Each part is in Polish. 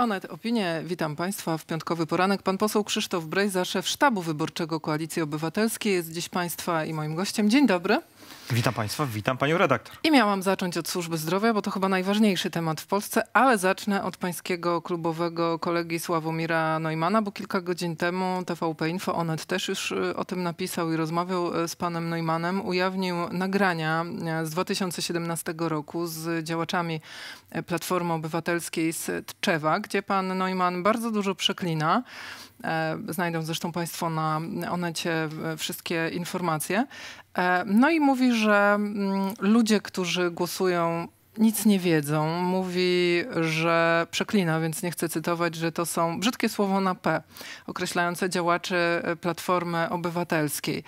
Onet, opinie. Witam Państwa w piątkowy poranek. Pan poseł Krzysztof Brejza, szef sztabu wyborczego Koalicji Obywatelskiej jest dziś Państwa i moim gościem. Dzień dobry. Witam Państwa, witam Panią redaktor. I miałam zacząć od służby zdrowia, bo to chyba najważniejszy temat w Polsce, ale zacznę od pańskiego klubowego kolegi Sławomira Neumana, bo kilka godzin temu TVP Info, Onet też już y, o tym napisał i rozmawiał y, z panem Neumanem, ujawnił nagrania y, z 2017 roku z działaczami Platformy Obywatelskiej z Tczewa, gdzie pan Neumann bardzo dużo przeklina. E, znajdą zresztą Państwo na Onecie wszystkie informacje. E, no i mówi, że mm, ludzie, którzy głosują, nic nie wiedzą. Mówi, że przeklina, więc nie chcę cytować, że to są brzydkie słowo na P, określające działaczy e, Platformy Obywatelskiej.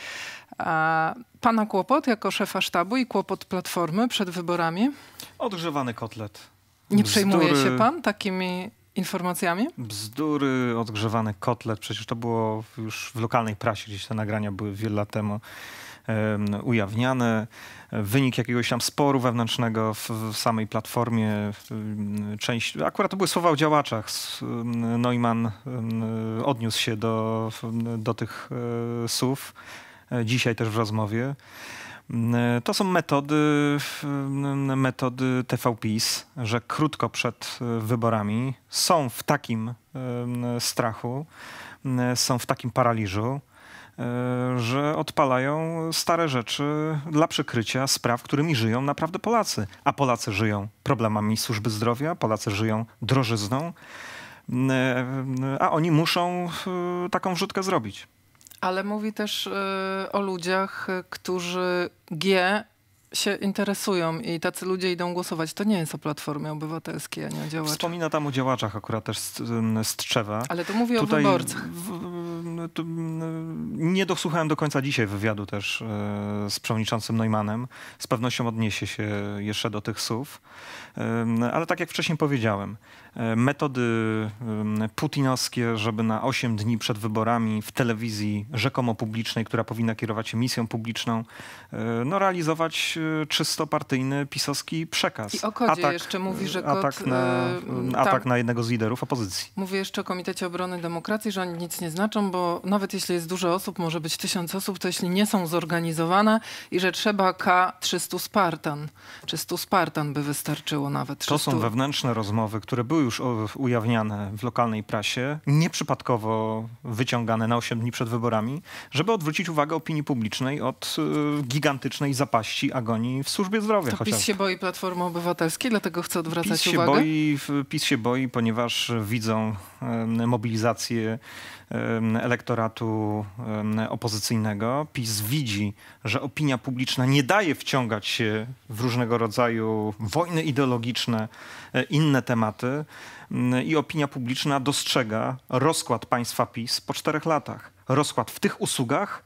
E, pana kłopot jako szefa sztabu i kłopot Platformy przed wyborami? Odgrzewany kotlet. Nie przejmuje Bzdury. się pan takimi informacjami? Bzdury, odgrzewany kotlet. Przecież to było już w lokalnej prasie, gdzieś te nagrania były wiele lat temu ujawniane. Wynik jakiegoś tam sporu wewnętrznego w, w samej platformie. Część, akurat to były słowa o działaczach. Neumann odniósł się do, do tych e, słów e, dzisiaj też w rozmowie. To są metody, metody TVPiS, że krótko przed e, wyborami są w takim strachu, są w takim paraliżu, E, że odpalają stare rzeczy dla przykrycia spraw, którymi żyją naprawdę Polacy. A Polacy żyją problemami służby zdrowia, Polacy żyją drożyzną, mm, e, mm, a oni muszą e, taką wrzutkę zrobić. Ale mówi też o ludziach, którzy G się interesują i tacy ludzie idą głosować. To nie jest o Platformie Obywatelskiej, a nie o działaczach. Wspomina tam o działaczach akurat też z, z Trzewa. Ale to mówi Tutaj o wyborcach. W, Mm, nie dosłuchałem do końca dzisiaj wywiadu też e, z przewodniczącym Neumannem. Z pewnością odniesie się jeszcze do tych słów. Ale tak jak wcześniej powiedziałem, e, metody putinowskie, żeby na 8 dni przed wyborami w telewizji rzekomo publicznej, która powinna kierować się misją publiczną, e, no realizować czysto partyjny pisowski przekaz. I o kodzie atak, jeszcze mówi, że kot, atak, na, tam, atak na jednego z liderów opozycji. Mówię jeszcze o Komitecie Obrony Demokracji, że oni nic nie znaczą, bo nawet jeśli jest dużo osób, może być tysiąc osób, to jeśli nie są zorganizowane i że trzeba K300 Spartan, 300 Spartan by wystarczyło nawet. 300. To są wewnętrzne rozmowy, które były już ujawniane w lokalnej prasie, nieprzypadkowo wyciągane na 8 dni przed wyborami, żeby odwrócić uwagę opinii publicznej od y, gigantycznej zapaści agonii w służbie zdrowia. To PiS się boi Platformy Obywatelskiej, dlatego chce odwracać PiS się uwagę? Boi, PiS się boi, ponieważ widzą mobilizację elektroniczną, elektoratu opozycyjnego. PiS widzi, że opinia publiczna nie daje wciągać się w różnego rodzaju wojny ideologiczne, e, inne tematy i opinia publiczna dostrzega rozkład państwa PiS po czterech latach. Rozkład w tych usługach,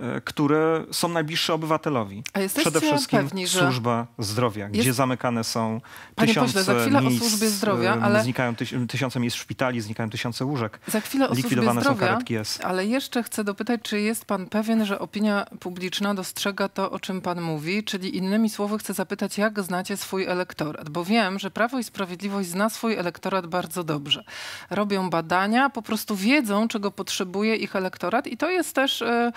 E, które są najbliższe obywatelowi. A jesteście Przede wszystkim pewni, że... służba zdrowia, gdzie zamykane są Panie tysiące miejsc, o służbie zdrowia, e, ale... znikają tyś, tysiące miejsc w szpitali, znikają tysiące łóżek. Za chwilę o Likwidowane zdrowia, są karetki S. Ale jeszcze chcę dopytać, czy jest pan pewien, że opinia publiczna dostrzega to, o czym pan mówi? Czyli innymi słowy chcę zapytać, jak znacie swój elektorat? Bo wiem, że Prawo i Sprawiedliwość zna swój elektorat bardzo dobrze. Robią badania, po prostu wiedzą, czego potrzebuje ich elektorat i to jest też... E,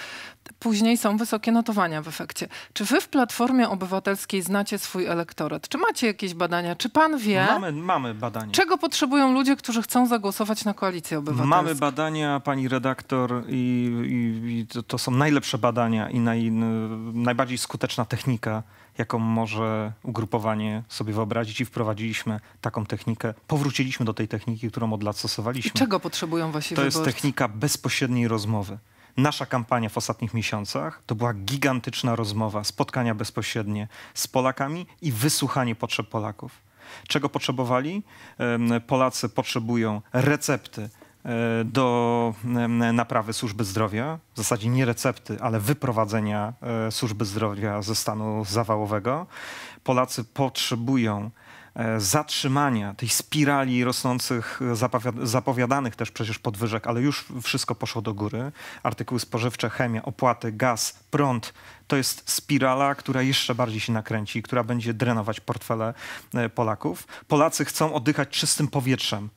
później są wysokie notowania w efekcie. Czy wy w Platformie Obywatelskiej znacie swój elektorat? Czy macie jakieś badania? Czy pan wie? Mamy, mamy badania. Czego potrzebują ludzie, którzy chcą zagłosować na koalicję obywatelską? Mamy badania, pani redaktor, i, i, i to, to, są najlepsze badania i naj, najbardziej skuteczna technika, jaką może ugrupowanie sobie wyobrazić i wprowadziliśmy taką technikę. Powróciliśmy do tej techniki, którą od lat stosowaliśmy. I czego potrzebują wasi To wyborcy? jest technika bezpośredniej rozmowy. Nasza kampania w ostatnich miesiącach to była gigantyczna rozmowa, spotkania bezpośrednie z Polakami i wysłuchanie potrzeb Polaków. Czego potrzebowali? Polacy potrzebują recepty e, do naprawy służby zdrowia, w zasadzie nie recepty, ale wyprowadzenia e, służby zdrowia ze stanu zawałowego. Polacy potrzebują E, zatrzymania tej spirali rosnących, e, zapowiadanych też przecież podwyżek, ale już wszystko poszło do góry. Artykuły spożywcze, chemia, opłaty, gaz, prąd. To jest spirala, która jeszcze bardziej się nakręci, która będzie drenować portfele e, Polaków. Polacy chcą oddychać czystym powietrzem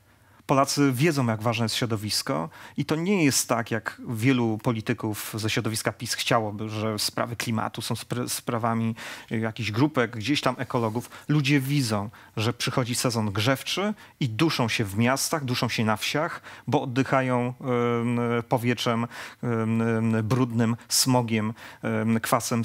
Polacy wiedzą, jak ważne jest środowisko i to nie jest tak, jak wielu polityków ze środowiska PiS chciałoby, że sprawy klimatu są spra sprawami jakichś grupek, gdzieś tam ekologów. Ludzie widzą, że przychodzi sezon grzewczy i duszą się w miastach, duszą się na wsiach, bo oddychają y, powietrzem y, brudnym, smogiem, y, kwasem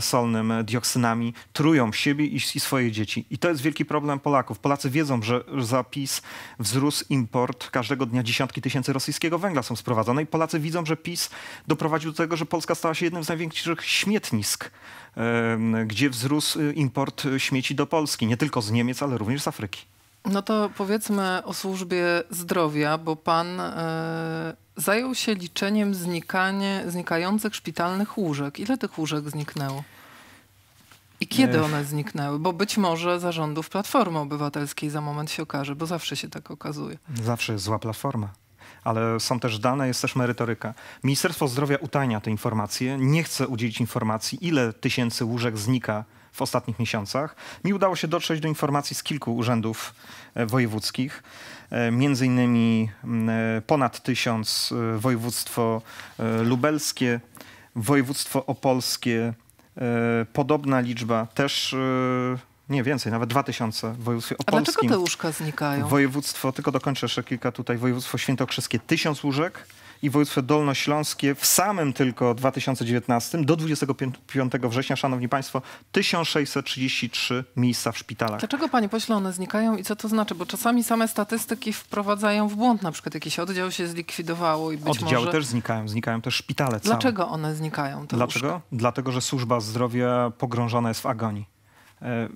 solnym, dioksynami, trują siebie i, i swoje dzieci. I to jest wielki problem Polaków. Polacy wiedzą, że zapis wzrósł import każdego dnia dziesiątki tysięcy rosyjskiego węgla są sprowadzane i Polacy widzą, że PiS doprowadził do tego, że Polska stała się jednym z największych śmietnisk, gdzie wzrósł y, import y, śmieci do Polski, nie tylko z Niemiec, ale również z Afryki. No to powiedzmy o służbie zdrowia, bo pan e, zajął się liczeniem znikanie, znikających szpitalnych łóżek. Ile tych łóżek zniknęło? Kiedy one zniknęły? Bo być może zarządów Platformy Obywatelskiej za moment się okaże, bo zawsze się tak okazuje. Zawsze jest zła platforma ale są też dane, jest też merytoryka. Ministerstwo Zdrowia utajnia te informacje, nie chce udzielić informacji, ile tysięcy łóżek znika w ostatnich miesiącach. Mi udało się dotrzeć do informacji z kilku urzędów e, wojewódzkich. E, między innymi mm, e, ponad tysiąc województwo lubelskie, województwo opolskie, E, podobna liczba też e, nie więcej, nawet 2000 w województwie opolskim. A dlaczego te łóżka znikają? Województwo, tylko dokończę jeszcze kilka tutaj, województwo świętokrzyskie, 1000 łóżek, i województwo dolnośląskie w samym tylko 2019 do 25 września, szanowni państwo, 1633 miejsca w szpitalach. Dlaczego, panie pośle, one znikają i co to znaczy? Bo czasami same statystyki wprowadzają w błąd, na przykład jakiś oddział się zlikwidowało i być Oddziały może... też znikają, znikają też szpitale całe. Dlaczego one znikają? Dlaczego? Łóżka? Dlatego, że służba zdrowia pogrążona jest w agonii. E,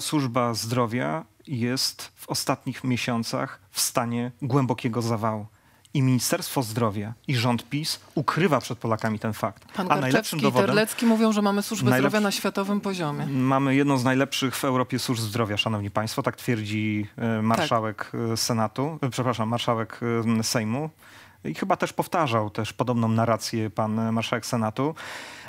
służba zdrowia jest w ostatnich miesiącach w stanie głębokiego zawału i Ministerstwo Zdrowia i rząd PiS ukrywa przed Polakami ten fakt. Pan A najlepszym dowodem... Terlecki mówią, że mamy służbę zdrowia na światowym poziomie. Mamy jedną z najlepszych w Europie służb zdrowia, szanowni państwo, tak twierdzi e, marszałek tak. E, Senatu, e, przepraszam, marszałek Sejmu. I chyba też powtarzał też podobną narrację pan marszałek Senatu.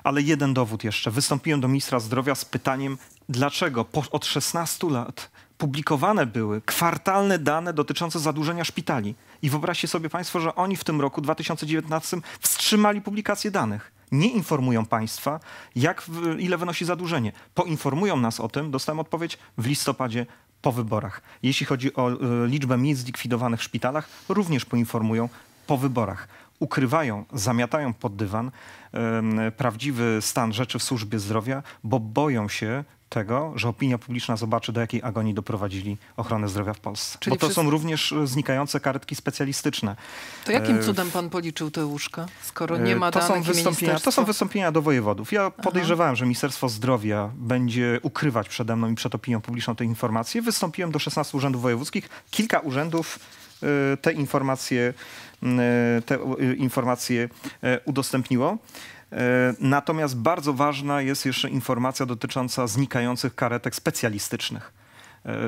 Ale jeden dowód jeszcze. Wystąpiłem do ministra zdrowia z pytaniem, dlaczego po, od 16 lat publikowane były kwartalne dane dotyczące zadłużenia szpitali. I wyobraźcie sobie Państwo, że oni w tym roku 2019 wstrzymali publikację danych. Nie informują Państwa, jak, ile wynosi zadłużenie. Poinformują nas o tym, dostałem odpowiedź w listopadzie po wyborach. Jeśli chodzi o e, liczbę miejsc zlikwidowanych w szpitalach, również poinformują po wyborach ukrywają, zamiatają pod dywan prawdziwy stan rzeczy w służbie zdrowia, bo boją się tego, że opinia publiczna zobaczy, do jakiej agonii doprowadzili ochronę zdrowia w Polsce. Czyli bo to są również e, znikające kartki specjalistyczne. To jakim e, cudem pan policzył te łóżka, skoro nie e, ma to danych są wystąpienia, To są wystąpienia do wojewodów. Ja podejrzewałem, Aha. że Ministerstwo Zdrowia będzie ukrywać przede mną i przed opinią publiczną te informacje. Wystąpiłem do 16 urzędów wojewódzkich. Kilka urzędów Y, te informacje, y, te y, informacje udostępniło. Natomiast bardzo ważna jest jeszcze informacja dotycząca znikających karetek specjalistycznych.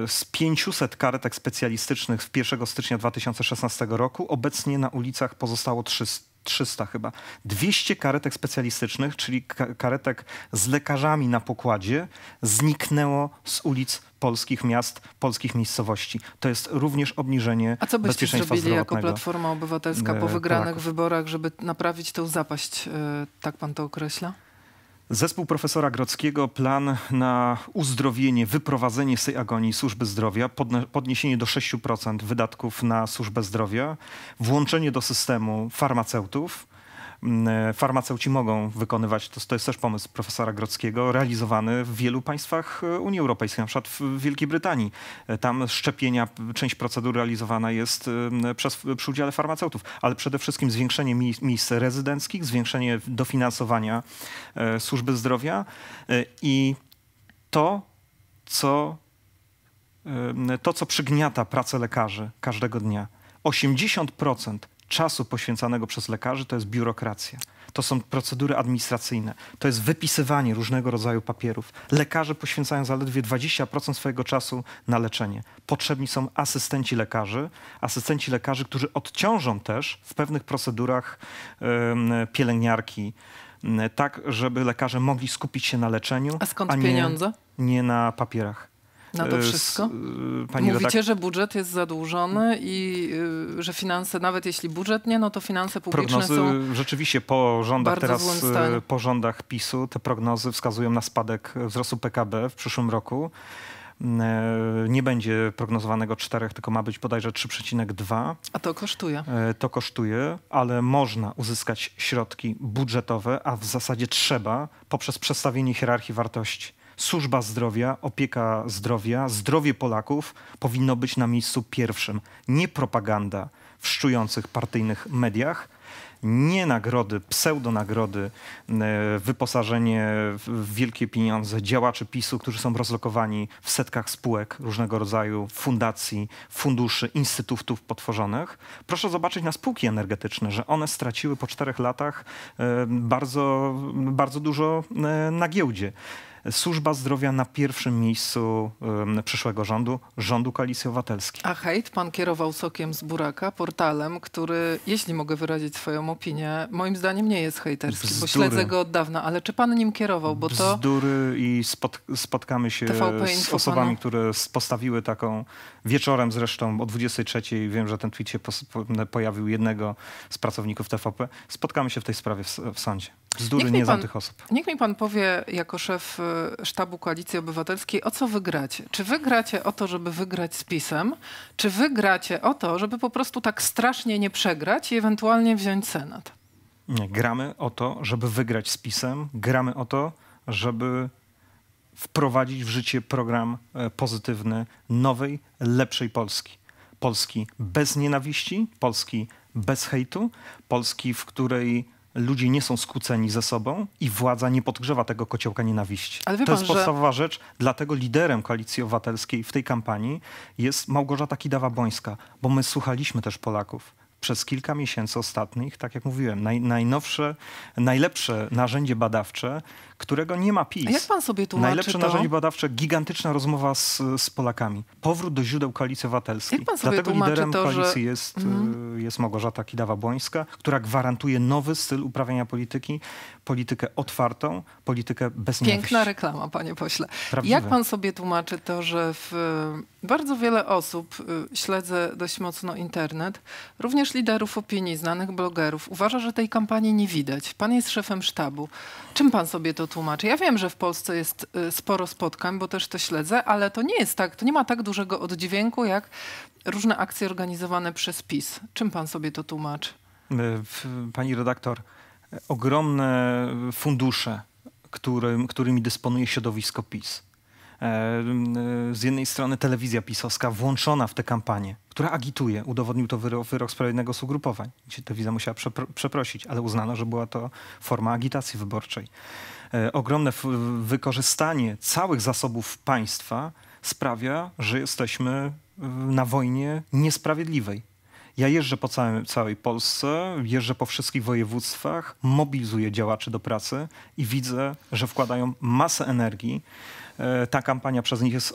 Z 500 karetek specjalistycznych w 1 stycznia 2016 roku obecnie na ulicach pozostało 300. 300 chyba, 200 karetek specjalistycznych, czyli karetek z lekarzami na pokładzie, zniknęło z ulic polskich miast, polskich miejscowości. To jest również obniżenie A co byście zrobili jako Platforma Obywatelska po e, wygranych tak. wyborach, żeby naprawić tę zapaść, e, tak pan to określa? Zespół profesora Grockiego plan na uzdrowienie, wyprowadzenie z tej agonii służby zdrowia, podniesienie do 6% wydatków na służbę zdrowia, włączenie do systemu farmaceutów, Mm, e, farmaceuci mogą wykonywać. To, to jest też pomysł profesora Grockiego, realizowany w wielu państwach e, Unii Europejskiej, na przykład w Wielkiej Brytanii. E, tam szczepienia, część procedur realizowana jest przez, przy udziale farmaceutów, ale przede wszystkim zwiększenie mi, miejsc rezydenckich, zwiększenie dofinansowania e, służby zdrowia e, i to, co, to, co przygniata pracę lekarzy każdego dnia. 80% czasu poświęcanego przez lekarzy to jest biurokracja. To są procedury administracyjne, to jest wypisywanie różnego rodzaju papierów. Lekarze poświęcają zaledwie 20% swojego czasu na leczenie. Potrzebni są asystenci lekarzy, asystenci lekarzy, którzy odciążą też w pewnych procedurach yy, pielęgniarki, tak, żeby lekarze mogli skupić się na leczeniu. A skąd a nie, pieniądze? Nie na papierach. Na to e, wszystko? E, pani Mówicie, że budżet jest zadłużony i e, że finanse, nawet jeśli budżet nie, no to finanse publiczne prognozy, są Rzeczywiście po rządach teraz, po rządach PiSu te prognozy wskazują na spadek wzrostu PKB w przyszłym roku mm, nie będzie prognozowanego 4, tylko ma być bodajże 3,2. A to kosztuje? To kosztuje, ale można uzyskać środki budżetowe, a w zasadzie trzeba poprzez przestawienie hierarchii wartości służba zdrowia, opieka zdrowia, zdrowie Polaków powinno być na miejscu pierwszym. Nie propaganda w szczujących partyjnych mediach, nie nagrody, pseudonagrody, e, wyposażenie w wielkie pieniądze działaczy PiSu, którzy są rozlokowani w setkach spółek różnego rodzaju, fundacji, funduszy, instytutów potworzonych. Proszę zobaczyć na spółki energetyczne, że one straciły po czterech latach e, bardzo, bardzo dużo e, na giełdzie służba zdrowia na pierwszym miejscu um, przyszłego rządu, rządu Koalicji Obywatelskiej. A hejt pan kierował sokiem z buraka, portalem, który, jeśli mogę wyrazić swoją opinię, moim zdaniem nie jest hejterski, Bzdury. bo śledzę go od dawna, ale czy pan nim kierował? Bo to... Bzdury i spot, spotkamy się z osobami, które postawiły taką, wieczorem zresztą o 23, wiem, że ten tweet się pojawił jednego z pracowników TVP, spotkamy się w tej sprawie w, w sądzie. Bzdury niech nie tych osób. Niech mi pan powie, jako szef y, sztabu Koalicji Obywatelskiej, o co wygracie? Czy wygracie o to, żeby wygrać z PiSem? Czy wygracie o to, żeby po prostu tak strasznie nie przegrać i ewentualnie wziąć Senat? Nie, gramy o to, żeby wygrać z PiSem. Gramy o to, żeby wprowadzić w życie program e, pozytywny nowej, lepszej Polski. Polski bez nienawiści, Polski bez hejtu, Polski, w której ludzie nie są skłóceni ze sobą i władza nie podgrzewa tego kociołka nienawiści. to pan, jest podstawowa że... rzecz, dlatego liderem Koalicji Obywatelskiej w tej kampanii jest Małgorzata Kidawa-Bońska, bo my słuchaliśmy też Polaków przez kilka miesięcy ostatnich, tak jak mówiłem, naj, najnowsze, najlepsze narzędzie badawcze, którego nie ma PiS. A jak pan sobie tłumaczy Najlepsze to? narzędzie badawcze, gigantyczna rozmowa z, z Polakami. Powrót do źródeł koalicji obywatelskiej. Jak pan sobie Dlatego tłumaczy liderem to, koalicji że... jest, mm. jest Małgorzata Kidawa-Błońska, która gwarantuje nowy styl uprawiania polityki, politykę otwartą, politykę bez Piękna reklama, panie pośle. Prawdziwe. Jak pan sobie tłumaczy to, że w, y, bardzo wiele osób, y, śledzę dość mocno internet, również liderów opinii, znanych blogerów, uważa, że tej kampanii nie widać. Pan jest szefem sztabu. Czym pan sobie to tłumaczy. Ja wiem, że w Polsce jest y, sporo spotkań, bo też to śledzę, ale to nie jest tak, to nie ma tak dużego oddźwięku jak różne akcje organizowane przez PiS. Czym pan sobie to tłumaczy? Y, pani redaktor, ogromne fundusze, którym, którymi dysponuje środowisko PiS. E, y, z jednej strony telewizja pisowska włączona w tę kampanię, która agituje, udowodnił to wyrok, wyrok sprawiedliwego z ugrupowań, gdzie telewizja musiała przepro przeprosić, ale uznano, że była to forma agitacji wyborczej. E, ogromne wykorzystanie całych zasobów państwa sprawia, że jesteśmy e, na wojnie niesprawiedliwej. Ja jeżdżę po całej Polsce, jeżdżę po wszystkich województwach, mobilizuję działaczy do pracy i widzę, że wkładają masę energii E, ta kampania przez nich jest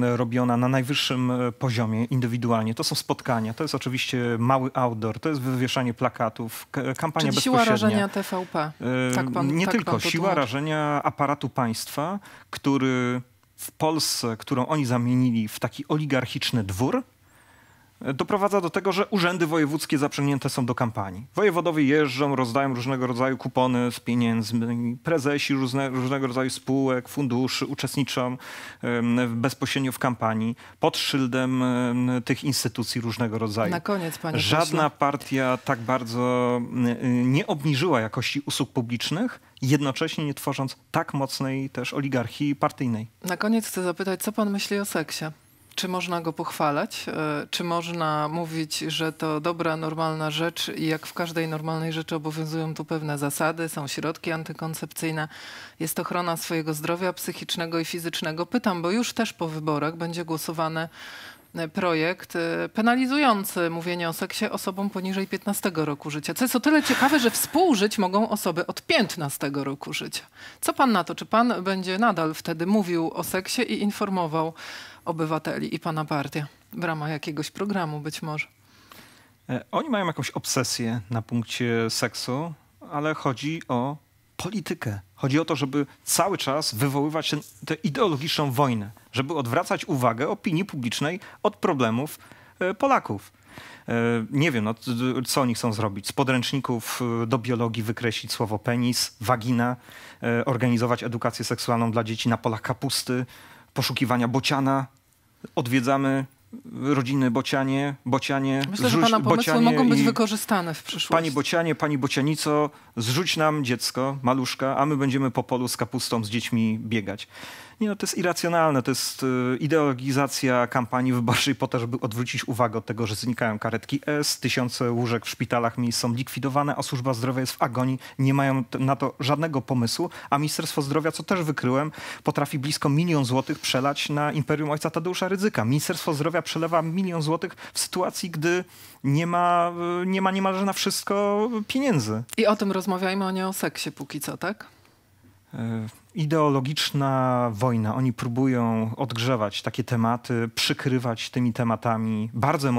robiona na najwyższym e, poziomie, indywidualnie. To są spotkania, to jest oczywiście mały outdoor, to jest wywieszanie plakatów, e, kampania Czyli siła rażenia TVP. Tak pan, nie tak tylko, siła rażenia aparatu państwa, który w Polsce, którą oni zamienili w taki oligarchiczny dwór, doprowadza do tego, że urzędy wojewódzkie zaprzęgnięte są do kampanii. Wojewodowie jeżdżą, rozdają różnego rodzaju kupony z pieniędzmi, prezesi różne, różnego rodzaju spółek, funduszy uczestniczą bezpośrednio w kampanii pod szyldem tych instytucji różnego rodzaju. Na koniec, panie Żadna pośle. partia tak bardzo nie obniżyła jakości usług publicznych, jednocześnie nie tworząc tak mocnej też oligarchii partyjnej. Na koniec chcę zapytać, co pan myśli o seksie? czy można go pochwalać, e, czy można mówić, że to dobra, normalna rzecz i jak w każdej normalnej rzeczy obowiązują tu pewne zasady, są środki antykoncepcyjne, jest ochrona swojego zdrowia psychicznego i fizycznego. Pytam, bo już też po wyborach będzie głosowane E, projekt e, penalizujący mówienie o seksie osobom poniżej 15 roku życia. Co jest o tyle ciekawe, że współżyć mogą osoby od 15 roku życia. Co pan na to? Czy pan będzie nadal wtedy mówił o seksie i informował obywateli i pana partię w ramach jakiegoś programu być może? E, oni mają jakąś obsesję na punkcie seksu, ale chodzi o politykę. Chodzi o to, żeby cały czas wywoływać tę ideologiczną wojnę, żeby odwracać uwagę opinii publicznej od problemów e, Polaków. E, nie wiem, no, co oni chcą zrobić. Z podręczników e, do biologii wykreślić słowo penis, wagina, organizować edukację seksualną dla dzieci na polach kapusty, poszukiwania bociana. Odwiedzamy rodziny Bocianie, Bocianie. Myślę, zrzuć, że pana pomysły Bocianie mogą być wykorzystane w przyszłości. Pani Bocianie, pani Bocianico, zrzuć nam dziecko, maluszka, a my będziemy po polu z kapustą z dziećmi biegać. Nie no, to jest irracjonalne, to jest y, ideologizacja kampanii wyborczej po to, żeby odwrócić uwagę od tego, że znikają karetki S, tysiące łóżek w szpitalach miejsc są likwidowane, a służba zdrowia jest w agonii, nie mają na to żadnego pomysłu, a Ministerstwo Zdrowia, co też wykryłem, potrafi blisko milion złotych przelać na Imperium Ojca Tadeusza Ryzyka. Ministerstwo Zdrowia przelewa milion złotych w sytuacji, gdy nie ma, y, nie ma niemalże na wszystko pieniędzy. I o tym rozmawiajmy, a nie o seksie póki co, tak? E, ideologiczna wojna. Oni próbują odgrzewać takie tematy, przykrywać tymi tematami bardzo,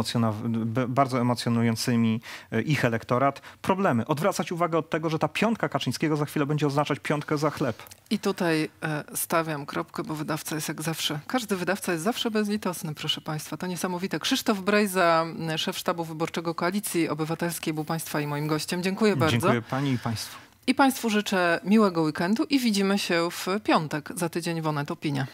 bardzo emocjonującymi e, ich elektorat problemy. Odwracać uwagę od tego, że ta piątka Kaczyńskiego za chwilę będzie oznaczać piątkę za chleb. I tutaj e, stawiam kropkę, bo wydawca jest jak zawsze. Każdy wydawca jest zawsze bezlitosny, proszę Państwa. To niesamowite. Krzysztof Brejza, szef sztabu wyborczego Koalicji Obywatelskiej, był Państwa i moim gościem. Dziękuję bardzo. Dziękuję Pani i Państwu. I Państwu życzę miłego weekendu i widzimy się w piątek za tydzień w Onet Opinia.